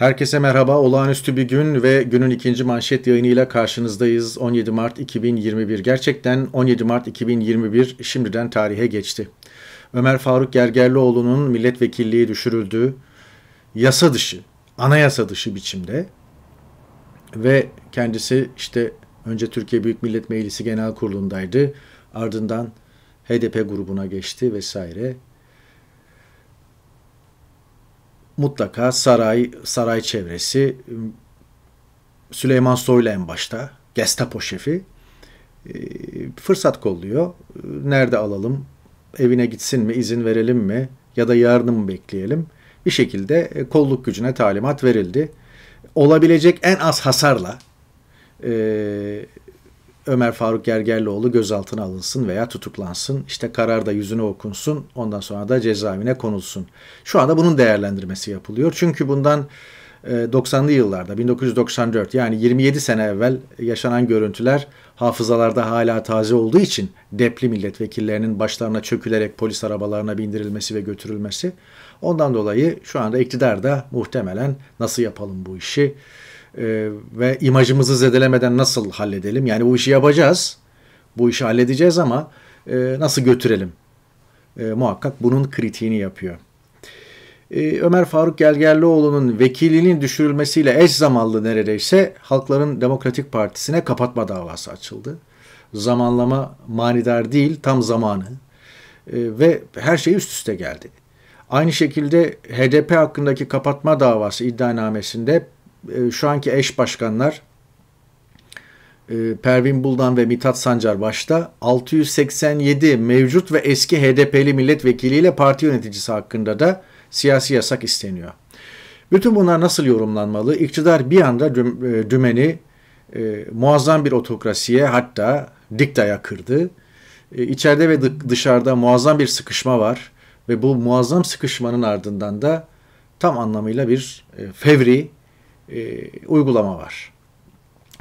Herkese merhaba. Olağanüstü bir gün ve günün ikinci manşet yayınıyla karşınızdayız. 17 Mart 2021. Gerçekten 17 Mart 2021 şimdiden tarihe geçti. Ömer Faruk Gergerlioğlu'nun milletvekilliği düşürüldü. Yasa dışı, anayasa dışı biçimde ve kendisi işte önce Türkiye Büyük Millet Meclisi Genel Kurulu'ndaydı. Ardından HDP grubuna geçti vesaire mutlaka saray, saray çevresi, Süleyman Soylu en başta, Gestapo şefi e, fırsat kolluyor. Nerede alalım, evine gitsin mi, izin verelim mi ya da yarını mı bekleyelim? Bir şekilde e, kolluk gücüne talimat verildi. Olabilecek en az hasarla e, Ömer Faruk Gergerlioğlu gözaltına alınsın veya tutuklansın. İşte karar da yüzüne okunsun. Ondan sonra da cezaevine konulsun. Şu anda bunun değerlendirmesi yapılıyor. Çünkü bundan 90'lı e, yıllarda 1994 yani 27 sene evvel yaşanan görüntüler hafızalarda hala taze olduğu için depli milletvekillerinin başlarına çökülerek polis arabalarına bindirilmesi ve götürülmesi. Ondan dolayı şu anda iktidar da muhtemelen nasıl yapalım bu işi ee, ve imajımızı zedelemeden nasıl halledelim? Yani bu işi yapacağız, bu işi halledeceğiz ama e, nasıl götürelim? E, muhakkak bunun kritiğini yapıyor. E, Ömer Faruk Gelgerlioğlu'nun vekilinin düşürülmesiyle eş zamanlı neredeyse Halkların Demokratik Partisi'ne kapatma davası açıldı. Zamanlama manidar değil, tam zamanı. E, ve her şey üst üste geldi. Aynı şekilde HDP hakkındaki kapatma davası iddianamesinde e, şu anki eş başkanlar e, Pervin Buldan ve Mithat Sancar başta 687 mevcut ve eski HDP'li milletvekiliyle parti yöneticisi hakkında da siyasi yasak isteniyor. Bütün bunlar nasıl yorumlanmalı? İktidar bir anda e, dümeni e, muazzam bir otokrasiye hatta diktaya kırdı. İçeride ve dışarıda muazzam bir sıkışma var ve bu muazzam sıkışmanın ardından da tam anlamıyla bir fevri e, uygulama var.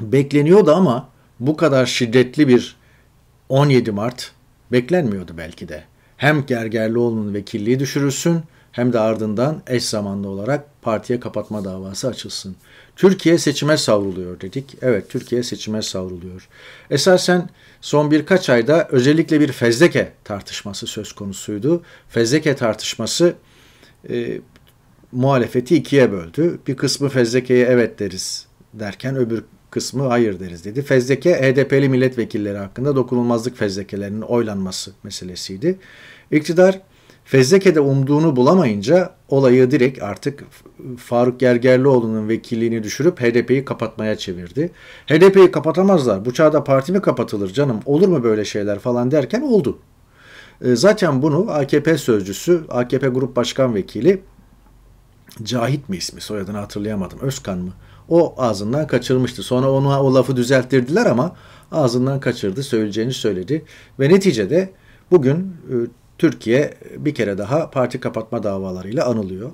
Bekleniyordu ama bu kadar şiddetli bir 17 Mart beklenmiyordu belki de. Hem Gergerlioğlu'nun vekilliği düşürülsün hem de ardından eş zamanlı olarak partiye kapatma davası açılsın. Türkiye seçime savruluyor dedik. Evet Türkiye seçime savruluyor. Esasen son birkaç ayda özellikle bir fezleke tartışması söz konusuydu. Fezleke tartışması e, muhalefeti ikiye böldü. Bir kısmı fezlekeye evet deriz derken öbür kısmı hayır deriz dedi. Fezleke HDP'li milletvekilleri hakkında dokunulmazlık fezlekelerinin oylanması meselesiydi. İktidar fezlekede umduğunu bulamayınca olayı direkt artık Faruk Gergerlioğlu'nun vekilliğini düşürüp HDP'yi kapatmaya çevirdi. HDP'yi kapatamazlar. Bu çağda parti mi kapatılır canım? Olur mu böyle şeyler falan derken oldu. Ee, zaten bunu AKP sözcüsü, AKP Grup Başkan Vekili Cahit mi ismi soyadını hatırlayamadım. Özkan mı? O ağzından kaçırmıştı. Sonra ona o lafı düzelttirdiler ama ağzından kaçırdı. Söyleyeceğini söyledi. Ve neticede bugün e, Türkiye bir kere daha parti kapatma davalarıyla anılıyor.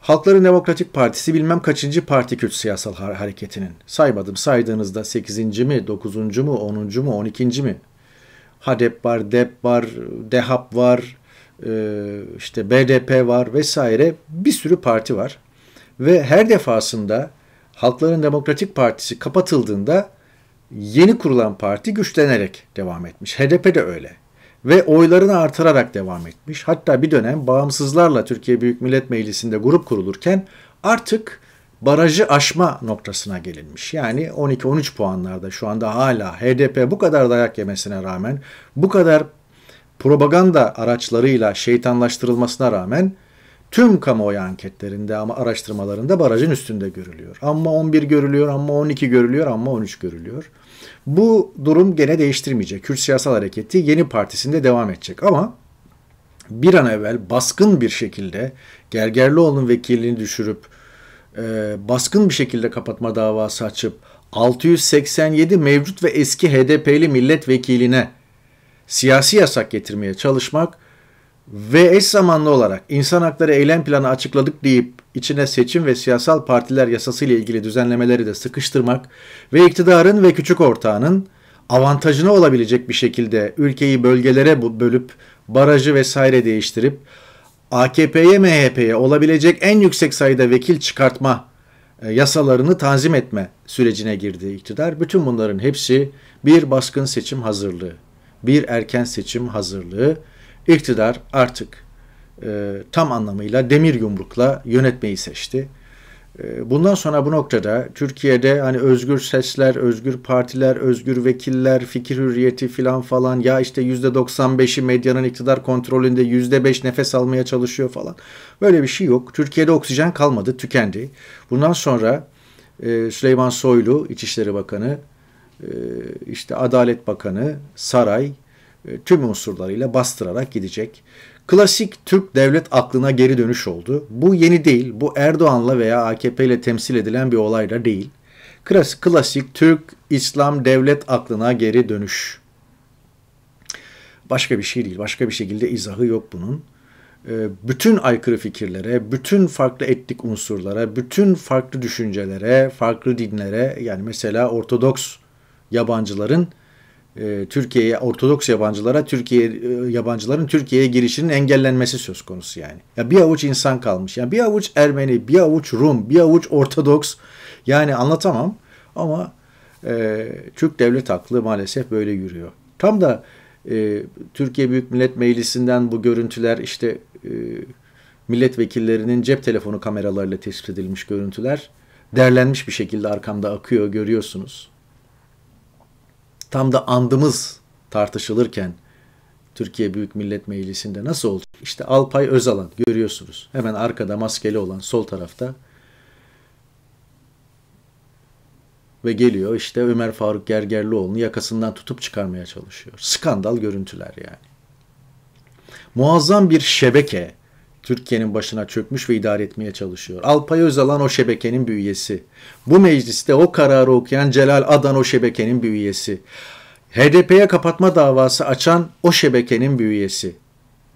Halkların Demokratik Partisi bilmem kaçıncı parti Kürt siyasal hareketinin. Saymadım saydığınızda 8. mi, 9. mu, 10. mu, 12. mi? HADEP var, DEP var, DEHAP var, ee, işte BDP var vesaire bir sürü parti var. Ve her defasında Halkların Demokratik Partisi kapatıldığında yeni kurulan parti güçlenerek devam etmiş. HDP de öyle. Ve oylarını artırarak devam etmiş. Hatta bir dönem bağımsızlarla Türkiye Büyük Millet Meclisi'nde grup kurulurken artık barajı aşma noktasına gelinmiş. Yani 12-13 puanlarda şu anda hala HDP bu kadar dayak yemesine rağmen, bu kadar propaganda araçlarıyla şeytanlaştırılmasına rağmen tüm kamuoyu anketlerinde ama araştırmalarında barajın üstünde görülüyor. Ama 11 görülüyor, ama 12 görülüyor, ama 13 görülüyor. Bu durum gene değiştirmeyecek. Kürt Siyasal Hareketi yeni partisinde devam edecek ama bir an evvel baskın bir şekilde Gergerlioğlu'nun vekilliğini düşürüp e, baskın bir şekilde kapatma davası açıp 687 mevcut ve eski HDP'li milletvekiline siyasi yasak getirmeye çalışmak ve eş zamanlı olarak insan hakları eylem planı açıkladık deyip içine seçim ve siyasal partiler yasası ile ilgili düzenlemeleri de sıkıştırmak ve iktidarın ve küçük ortağının avantajına olabilecek bir şekilde ülkeyi bölgelere bölüp barajı vesaire değiştirip AKP'ye MHP'ye olabilecek en yüksek sayıda vekil çıkartma e, yasalarını tanzim etme sürecine girdi iktidar. Bütün bunların hepsi bir baskın seçim hazırlığı bir erken seçim hazırlığı iktidar artık e, tam anlamıyla demir yumrukla yönetmeyi seçti. E, bundan sonra bu noktada Türkiye'de hani özgür sesler, özgür partiler, özgür vekiller, fikir hürriyeti filan falan ya işte %95'i medyanın iktidar kontrolünde %5 nefes almaya çalışıyor falan. Böyle bir şey yok. Türkiye'de oksijen kalmadı, tükendi. Bundan sonra e, Süleyman Soylu, İçişleri Bakanı ee, işte Adalet Bakanı, saray e, tüm unsurlarıyla bastırarak gidecek. Klasik Türk devlet aklına geri dönüş oldu. Bu yeni değil, bu Erdoğan'la veya AKP ile temsil edilen bir olay da değil. Klasik, klasik Türk İslam devlet aklına geri dönüş. Başka bir şey değil, başka bir şekilde izahı yok bunun ee, bütün aykırı fikirlere, bütün farklı etnik unsurlara, bütün farklı düşüncelere, farklı dinlere yani mesela Ortodoks yabancıların e, Türkiye'ye Ortodoks yabancılara Türkiye e, yabancıların Türkiye'ye girişinin engellenmesi söz konusu yani. Ya bir avuç insan kalmış. Ya yani bir avuç Ermeni, bir avuç Rum, bir avuç Ortodoks. Yani anlatamam ama e, Türk devlet aklı maalesef böyle yürüyor. Tam da e, Türkiye Büyük Millet Meclisi'nden bu görüntüler işte e, milletvekillerinin cep telefonu kameralarıyla tespit edilmiş görüntüler derlenmiş bir şekilde arkamda akıyor görüyorsunuz tam da andımız tartışılırken Türkiye Büyük Millet Meclisi'nde nasıl olacak? İşte Alpay Özalan görüyorsunuz. Hemen arkada maskeli olan sol tarafta. Ve geliyor işte Ömer Faruk Gergerlioğlu'nu yakasından tutup çıkarmaya çalışıyor. Skandal görüntüler yani. Muazzam bir şebeke Türkiye'nin başına çökmüş ve idare etmeye çalışıyor. Alpay Özalan o şebekenin bir üyesi. Bu mecliste o kararı okuyan Celal Adan o şebekenin bir üyesi. HDP'ye kapatma davası açan o şebekenin bir üyesi.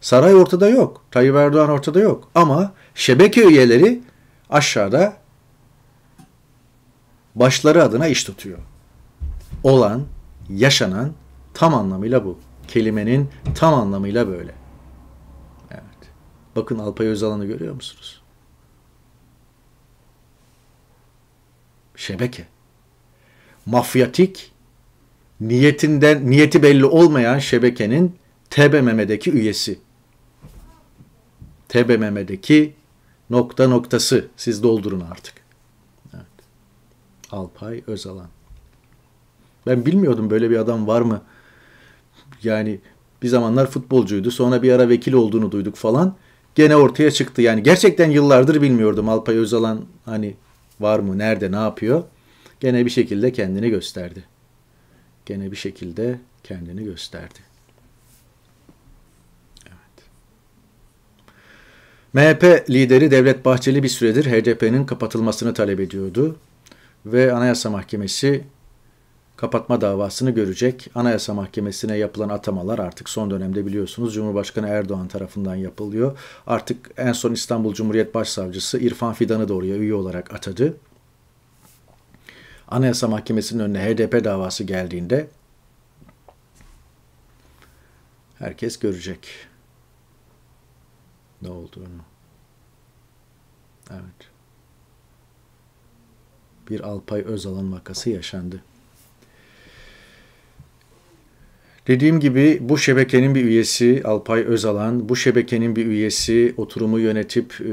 Saray ortada yok. Tayyip Erdoğan ortada yok. Ama şebeke üyeleri aşağıda başları adına iş tutuyor. Olan, yaşanan tam anlamıyla bu. Kelimenin tam anlamıyla böyle. Bakın Alpay Özalan'ı görüyor musunuz? Şebeke. Mafyatik, niyetinden niyeti belli olmayan şebekenin TBMM'deki üyesi. TBMM'deki nokta noktası. Siz doldurun artık. Evet. Alpay Özalan. Ben bilmiyordum böyle bir adam var mı? Yani bir zamanlar futbolcuydu. Sonra bir ara vekil olduğunu duyduk falan gene ortaya çıktı. Yani gerçekten yıllardır bilmiyordum Alpay Özalan hani var mı, nerede, ne yapıyor. Gene bir şekilde kendini gösterdi. Gene bir şekilde kendini gösterdi. Evet. MHP lideri Devlet Bahçeli bir süredir HDP'nin kapatılmasını talep ediyordu ve Anayasa Mahkemesi kapatma davasını görecek. Anayasa Mahkemesi'ne yapılan atamalar artık son dönemde biliyorsunuz Cumhurbaşkanı Erdoğan tarafından yapılıyor. Artık en son İstanbul Cumhuriyet Başsavcısı İrfan Fidan'ı da oraya üye olarak atadı. Anayasa Mahkemesi'nin önüne HDP davası geldiğinde herkes görecek ne olduğunu. Evet. Bir Alpay Özalan vakası yaşandı. Dediğim gibi bu şebekenin bir üyesi Alpay Özalan, bu şebekenin bir üyesi oturumu yönetip e,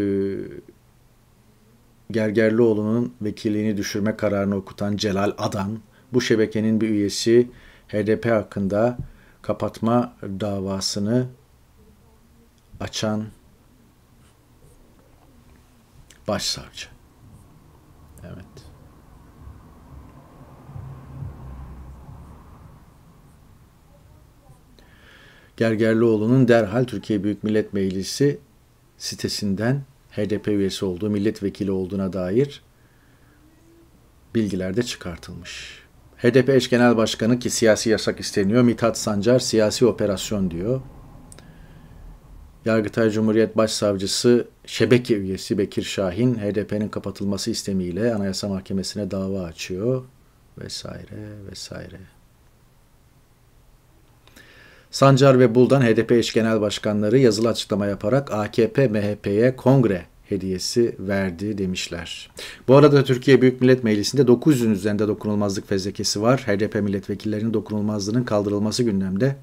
Gergerlioğlu'nun vekilliğini düşürme kararını okutan Celal Adan, bu şebekenin bir üyesi HDP hakkında kapatma davasını açan başsavcı. Evet. Gergerlioğlu'nun derhal Türkiye Büyük Millet Meclisi sitesinden HDP üyesi olduğu, milletvekili olduğuna dair bilgiler de çıkartılmış. HDP eş genel başkanı ki siyasi yasak isteniyor. Mithat Sancar siyasi operasyon diyor. Yargıtay Cumhuriyet Başsavcısı şebeke üyesi Bekir Şahin HDP'nin kapatılması istemiyle Anayasa Mahkemesi'ne dava açıyor vesaire vesaire. Sancar ve Buldan HDP eş genel başkanları yazılı açıklama yaparak AKP-MHP'ye kongre hediyesi verdi demişler. Bu arada Türkiye Büyük Millet Meclisi'nde 900'ün üzerinde dokunulmazlık fezlekesi var. HDP milletvekillerinin dokunulmazlığının kaldırılması gündemde.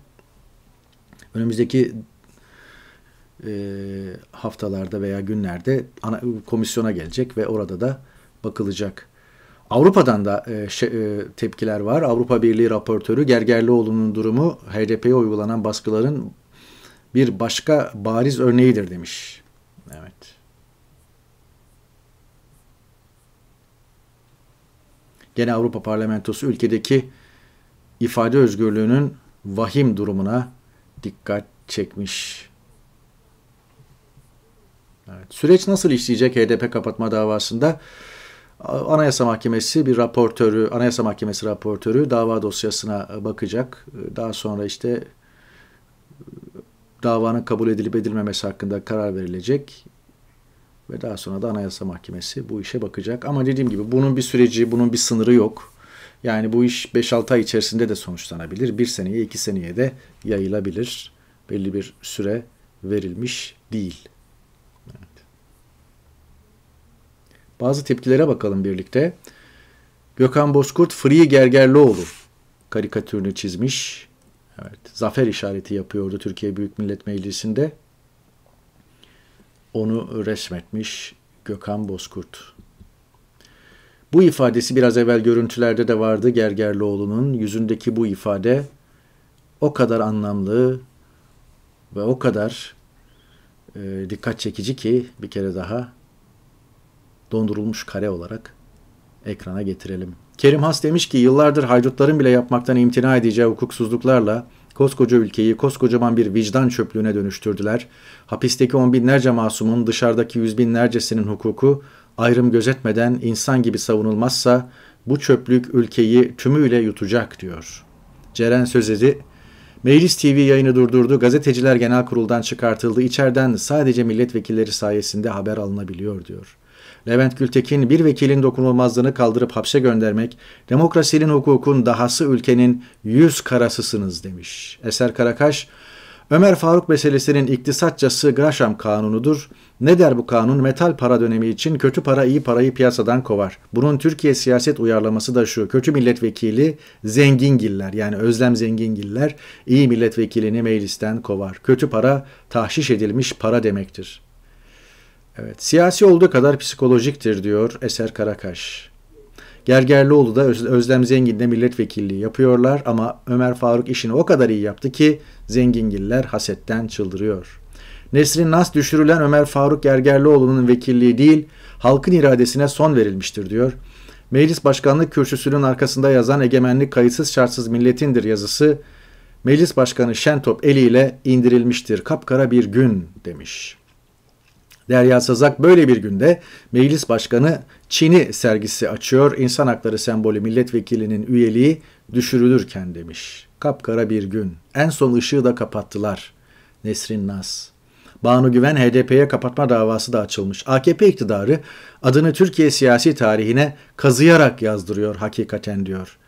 Önümüzdeki e, haftalarda veya günlerde ana, komisyona gelecek ve orada da bakılacak. Avrupa'dan da e, şey, e, tepkiler var. Avrupa Birliği raportörü Gergerlioğlu'nun durumu HDP'ye uygulanan baskıların bir başka bariz örneğidir demiş. Evet. Gene Avrupa Parlamentosu ülkedeki ifade özgürlüğünün vahim durumuna dikkat çekmiş. Evet. Süreç nasıl işleyecek HDP kapatma davasında? Anayasa Mahkemesi bir raportörü, Anayasa Mahkemesi raportörü dava dosyasına e, bakacak. E, daha sonra işte e, davanın kabul edilip edilmemesi hakkında karar verilecek. Ve daha sonra da Anayasa Mahkemesi bu işe bakacak. Ama dediğim gibi bunun bir süreci, bunun bir sınırı yok. Yani bu iş 5-6 ay içerisinde de sonuçlanabilir. Bir seneye, iki seneye de yayılabilir. Belli bir süre verilmiş değil. Bazı tepkilere bakalım birlikte. Gökhan Bozkurt Free Gergerlioğlu karikatürünü çizmiş. Evet, zafer işareti yapıyordu Türkiye Büyük Millet Meclisi'nde. Onu resmetmiş Gökhan Bozkurt. Bu ifadesi biraz evvel görüntülerde de vardı Gergerlioğlu'nun. Yüzündeki bu ifade o kadar anlamlı ve o kadar e, dikkat çekici ki bir kere daha dondurulmuş kare olarak ekrana getirelim. Kerim Has demiş ki yıllardır haydutların bile yapmaktan imtina edeceği hukuksuzluklarla koskoca ülkeyi koskocaman bir vicdan çöplüğüne dönüştürdüler. Hapisteki on binlerce masumun dışarıdaki yüz binlercesinin hukuku ayrım gözetmeden insan gibi savunulmazsa bu çöplük ülkeyi tümüyle yutacak diyor. Ceren Sözedi, Meclis TV yayını durdurdu, gazeteciler genel kuruldan çıkartıldı, içeriden sadece milletvekilleri sayesinde haber alınabiliyor diyor. Levent Gültekin bir vekilin dokunulmazlığını kaldırıp hapse göndermek, demokrasinin hukukun dahası ülkenin yüz karasısınız demiş. Eser Karakaş, Ömer Faruk meselesinin iktisatçası Grasham kanunudur. Ne der bu kanun? Metal para dönemi için kötü para iyi parayı piyasadan kovar. Bunun Türkiye siyaset uyarlaması da şu. Kötü milletvekili zengingiller yani özlem zengingiller iyi milletvekilini meclisten kovar. Kötü para tahşiş edilmiş para demektir.'' Evet, siyasi olduğu kadar psikolojiktir diyor Eser Karakaş. Gergerlioğlu da Özlem Zengin'le milletvekilliği yapıyorlar ama Ömer Faruk işini o kadar iyi yaptı ki Zengingiller hasetten çıldırıyor. Nesrin Nas düşürülen Ömer Faruk Gergerlioğlu'nun vekilliği değil, halkın iradesine son verilmiştir diyor. Meclis başkanlık kürsüsünün arkasında yazan egemenlik kayıtsız şartsız milletindir yazısı, Meclis Başkanı Şentop eliyle indirilmiştir kapkara bir gün demiş.'' Derya Sazak böyle bir günde Meclis Başkanı Çin'i sergisi açıyor. İnsan hakları sembolü milletvekilinin üyeliği düşürülürken demiş. Kapkara bir gün. En son ışığı da kapattılar. Nesrin Naz. Banu Güven HDP'ye kapatma davası da açılmış. AKP iktidarı adını Türkiye siyasi tarihine kazıyarak yazdırıyor hakikaten diyor.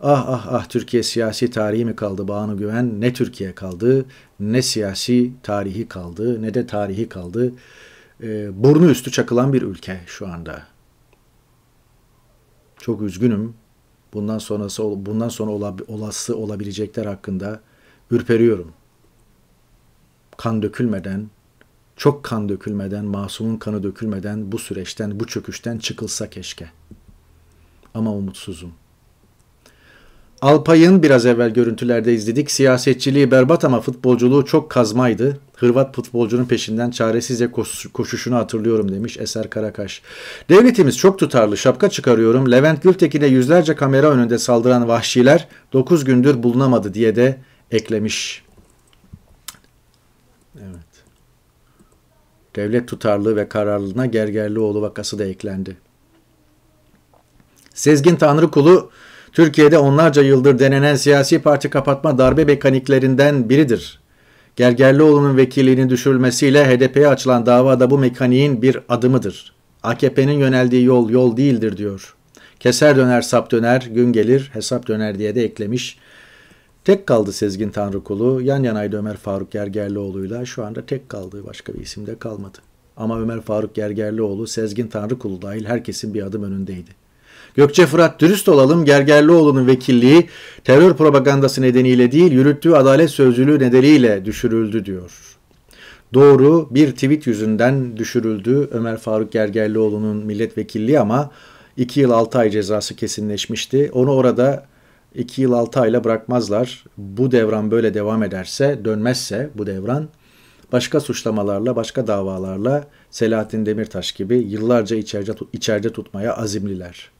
Ah ah ah Türkiye siyasi tarihi mi kaldı Banu Güven? Ne Türkiye kaldı, ne siyasi tarihi kaldı, ne de tarihi kaldı. E, burnu üstü çakılan bir ülke şu anda. Çok üzgünüm. Bundan sonrası bundan sonra olası olabilecekler hakkında ürperiyorum. Kan dökülmeden, çok kan dökülmeden, masumun kanı dökülmeden bu süreçten, bu çöküşten çıkılsa keşke. Ama umutsuzum. Alpay'ın biraz evvel görüntülerde izledik. Siyasetçiliği berbat ama futbolculuğu çok kazmaydı. Hırvat futbolcunun peşinden çaresizce koşuşunu hatırlıyorum demiş Eser Karakaş. Devletimiz çok tutarlı şapka çıkarıyorum. Levent Gültekin'e yüzlerce kamera önünde saldıran vahşiler 9 gündür bulunamadı diye de eklemiş. Evet. Devlet tutarlı ve kararlılığına Gergerlioğlu vakası da eklendi. Sezgin Tanrıkulu Türkiye'de onlarca yıldır denenen siyasi parti kapatma darbe mekaniklerinden biridir. Gergerlioğlu'nun vekilliğinin düşürülmesiyle HDP'ye açılan davada bu mekaniğin bir adımıdır. AKP'nin yöneldiği yol yol değildir diyor. Keser döner sap döner, gün gelir hesap döner diye de eklemiş. Tek kaldı Sezgin Tanrıkulu. Yan yanaydı Ömer Faruk Gergerlioğlu'yla. Şu anda tek kaldı. Başka bir isim de kalmadı. Ama Ömer Faruk Gergerlioğlu, Sezgin Tanrıkulu dahil herkesin bir adım önündeydi. Gökçe Fırat dürüst olalım Gergerlioğlu'nun vekilliği terör propagandası nedeniyle değil yürüttüğü adalet sözcülüğü nedeniyle düşürüldü diyor. Doğru bir tweet yüzünden düşürüldü Ömer Faruk Gergerlioğlu'nun milletvekilliği ama 2 yıl 6 ay cezası kesinleşmişti. Onu orada 2 yıl 6 ayla bırakmazlar. Bu devran böyle devam ederse, dönmezse bu devran başka suçlamalarla, başka davalarla Selahattin Demirtaş gibi yıllarca içeride, içeride tutmaya azimliler.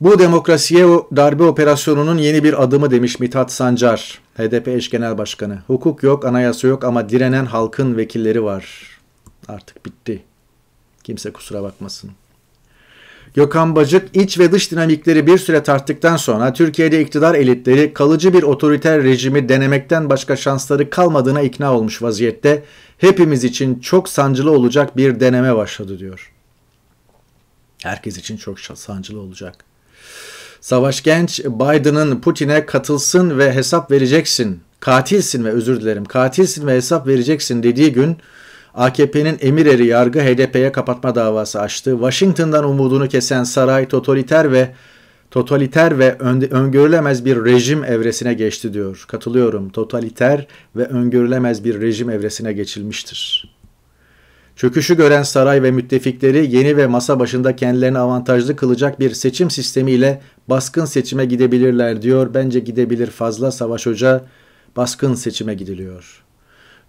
Bu demokrasiye darbe operasyonunun yeni bir adımı demiş Mithat Sancar, HDP eş genel başkanı. Hukuk yok, anayasa yok ama direnen halkın vekilleri var. Artık bitti. Kimse kusura bakmasın. Gökhan Bacık iç ve dış dinamikleri bir süre tarttıktan sonra Türkiye'de iktidar elitleri kalıcı bir otoriter rejimi denemekten başka şansları kalmadığına ikna olmuş vaziyette hepimiz için çok sancılı olacak bir deneme başladı diyor. Herkes için çok sancılı olacak. Savaş Genç Biden'ın Putin'e katılsın ve hesap vereceksin. Katilsin ve özür dilerim. Katilsin ve hesap vereceksin dediği gün AKP'nin emir eri yargı HDP'ye kapatma davası açtı. Washington'dan umudunu kesen saray totaliter ve totaliter ve öngörülemez bir rejim evresine geçti diyor. Katılıyorum. Totaliter ve öngörülemez bir rejim evresine geçilmiştir. Çöküşü gören saray ve müttefikleri yeni ve masa başında kendilerini avantajlı kılacak bir seçim sistemiyle baskın seçime gidebilirler diyor. Bence gidebilir fazla Savaş Hoca baskın seçime gidiliyor.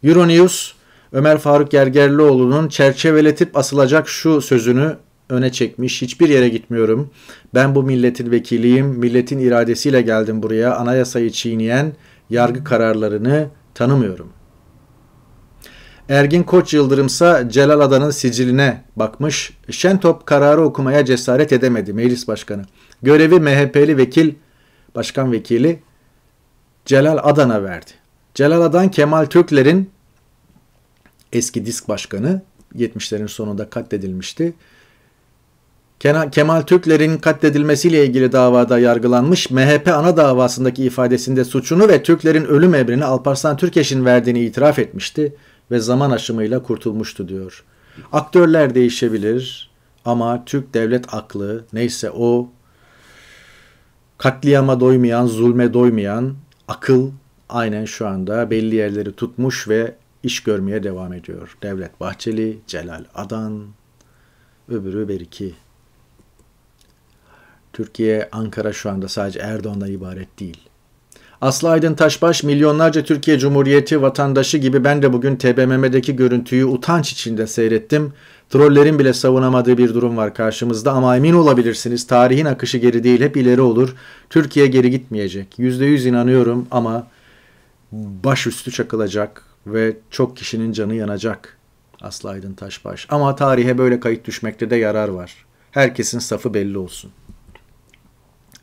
Euronews Ömer Faruk Gergerlioğlu'nun çerçeveletip asılacak şu sözünü öne çekmiş. Hiçbir yere gitmiyorum. Ben bu milletin vekiliyim. Milletin iradesiyle geldim buraya. Anayasayı çiğneyen yargı kararlarını tanımıyorum.'' Ergin Koç Yıldırımsa Celal Adan'ın siciline bakmış. Şentop kararı okumaya cesaret edemedi meclis başkanı. Görevi MHP'li vekil, başkan vekili Celal Adan'a verdi. Celal Adan Kemal Türkler'in eski disk başkanı 70'lerin sonunda katledilmişti. Kemal Türkler'in katledilmesiyle ilgili davada yargılanmış MHP ana davasındaki ifadesinde suçunu ve Türkler'in ölüm emrini Alparslan Türkeş'in verdiğini itiraf etmişti ve zaman aşımıyla kurtulmuştu diyor. Aktörler değişebilir ama Türk devlet aklı neyse o katliama doymayan, zulme doymayan akıl aynen şu anda belli yerleri tutmuş ve iş görmeye devam ediyor. Devlet Bahçeli, Celal Adan, öbürü Beriki. Türkiye, Ankara şu anda sadece Erdoğan'dan ibaret değil. Aslı Aydın Taşbaş milyonlarca Türkiye Cumhuriyeti vatandaşı gibi ben de bugün TBMM'deki görüntüyü utanç içinde seyrettim. Trollerin bile savunamadığı bir durum var karşımızda ama emin olabilirsiniz tarihin akışı geri değil hep ileri olur. Türkiye geri gitmeyecek. %100 inanıyorum ama baş üstü çakılacak ve çok kişinin canı yanacak. Aslı Aydın Taşbaş. Ama tarihe böyle kayıt düşmekte de yarar var. Herkesin safı belli olsun.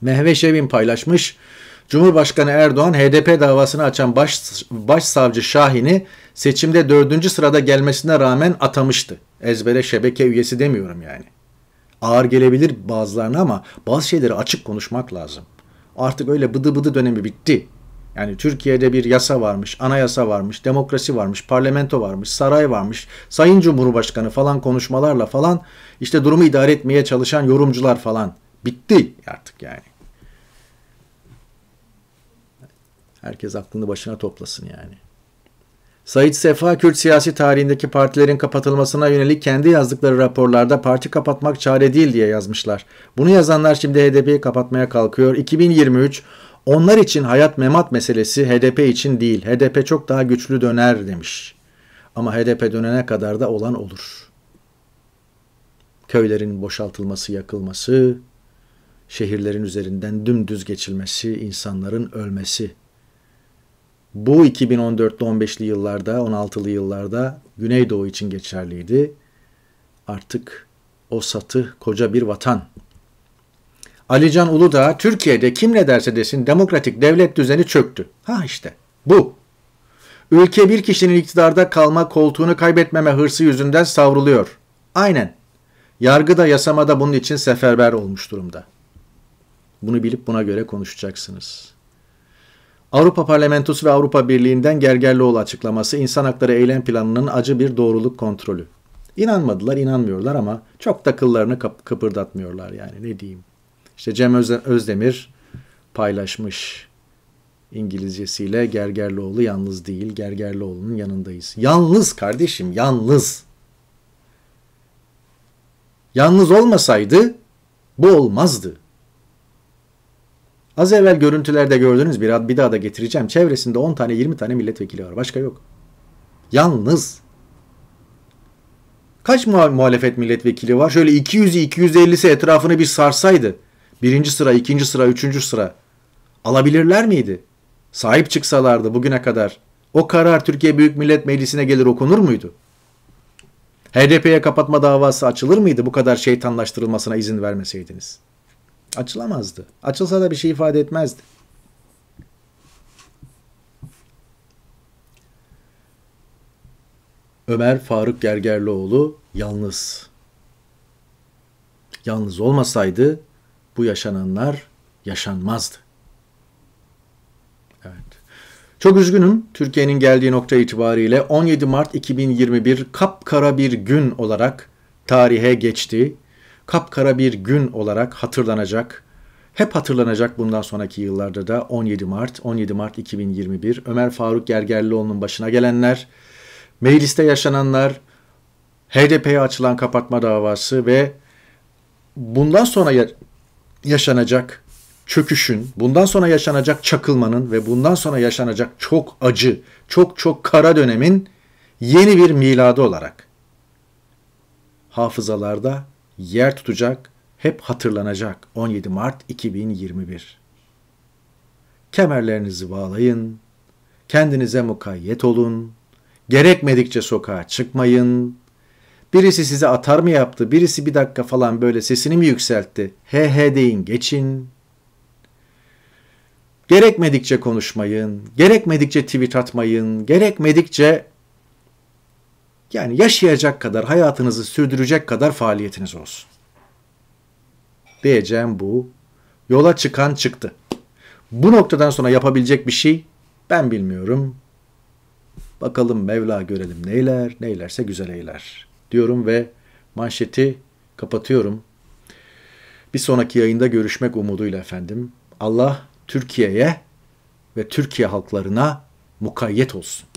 Mehveş Evin paylaşmış. Cumhurbaşkanı Erdoğan HDP davasını açan baş, başsavcı Şahin'i seçimde dördüncü sırada gelmesine rağmen atamıştı. Ezbere şebeke üyesi demiyorum yani. Ağır gelebilir bazılarına ama bazı şeyleri açık konuşmak lazım. Artık öyle bıdı bıdı dönemi bitti. Yani Türkiye'de bir yasa varmış, anayasa varmış, demokrasi varmış, parlamento varmış, saray varmış, sayın cumhurbaşkanı falan konuşmalarla falan işte durumu idare etmeye çalışan yorumcular falan. Bitti artık yani. Herkes aklını başına toplasın yani. Said Sefa, Kürt siyasi tarihindeki partilerin kapatılmasına yönelik kendi yazdıkları raporlarda parti kapatmak çare değil diye yazmışlar. Bunu yazanlar şimdi HDP'yi kapatmaya kalkıyor. 2023 onlar için hayat memat meselesi HDP için değil. HDP çok daha güçlü döner demiş. Ama HDP dönene kadar da olan olur. Köylerin boşaltılması, yakılması, şehirlerin üzerinden dümdüz geçilmesi, insanların ölmesi bu 2014'lü 15'li yıllarda, 16'lı yıllarda Güneydoğu için geçerliydi. Artık o satı koca bir vatan. Alican Uludağ, Türkiye'de kim ne derse desin demokratik devlet düzeni çöktü. Ha işte bu. Ülke bir kişinin iktidarda kalma, koltuğunu kaybetmeme hırsı yüzünden savruluyor. Aynen. Yargı da yasama da bunun için seferber olmuş durumda. Bunu bilip buna göre konuşacaksınız.'' Avrupa Parlamentosu ve Avrupa Birliği'nden Gergerlioğlu açıklaması insan hakları eylem planının acı bir doğruluk kontrolü. İnanmadılar, inanmıyorlar ama çok takıllarını kıllarını kıpırdatmıyorlar yani ne diyeyim. İşte Cem Özdemir paylaşmış İngilizcesiyle Gergerlioğlu yalnız değil, Gergerlioğlu'nun yanındayız. Yalnız kardeşim, yalnız. Yalnız olmasaydı bu olmazdı. Az evvel görüntülerde gördüğünüz bir, ad, bir daha da getireceğim. Çevresinde 10 tane 20 tane milletvekili var. Başka yok. Yalnız. Kaç muhalefet milletvekili var? Şöyle 200'ü 250'si etrafını bir sarsaydı. Birinci sıra, ikinci sıra, üçüncü sıra. Alabilirler miydi? Sahip çıksalardı bugüne kadar. O karar Türkiye Büyük Millet Meclisi'ne gelir okunur muydu? HDP'ye kapatma davası açılır mıydı bu kadar şeytanlaştırılmasına izin vermeseydiniz? Açılamazdı. Açılsa da bir şey ifade etmezdi. Ömer Faruk Gergerlioğlu yalnız. Yalnız olmasaydı bu yaşananlar yaşanmazdı. Evet. Çok üzgünüm. Türkiye'nin geldiği nokta itibariyle 17 Mart 2021 kapkara bir gün olarak tarihe geçti kapkara bir gün olarak hatırlanacak. Hep hatırlanacak bundan sonraki yıllarda da 17 Mart, 17 Mart 2021 Ömer Faruk Gergerlioğlu'nun başına gelenler, mecliste yaşananlar, HDP'ye açılan kapatma davası ve bundan sonra yaşanacak çöküşün, bundan sonra yaşanacak çakılmanın ve bundan sonra yaşanacak çok acı, çok çok kara dönemin yeni bir miladı olarak hafızalarda yer tutacak, hep hatırlanacak 17 Mart 2021. Kemerlerinizi bağlayın, kendinize mukayyet olun, gerekmedikçe sokağa çıkmayın, birisi size atar mı yaptı, birisi bir dakika falan böyle sesini mi yükseltti, he he deyin geçin, Gerekmedikçe konuşmayın, gerekmedikçe tweet atmayın, gerekmedikçe yani yaşayacak kadar, hayatınızı sürdürecek kadar faaliyetiniz olsun. Diyeceğim bu. Yola çıkan çıktı. Bu noktadan sonra yapabilecek bir şey ben bilmiyorum. Bakalım Mevla görelim neyler, neylerse güzel eyler diyorum ve manşeti kapatıyorum. Bir sonraki yayında görüşmek umuduyla efendim. Allah Türkiye'ye ve Türkiye halklarına mukayyet olsun.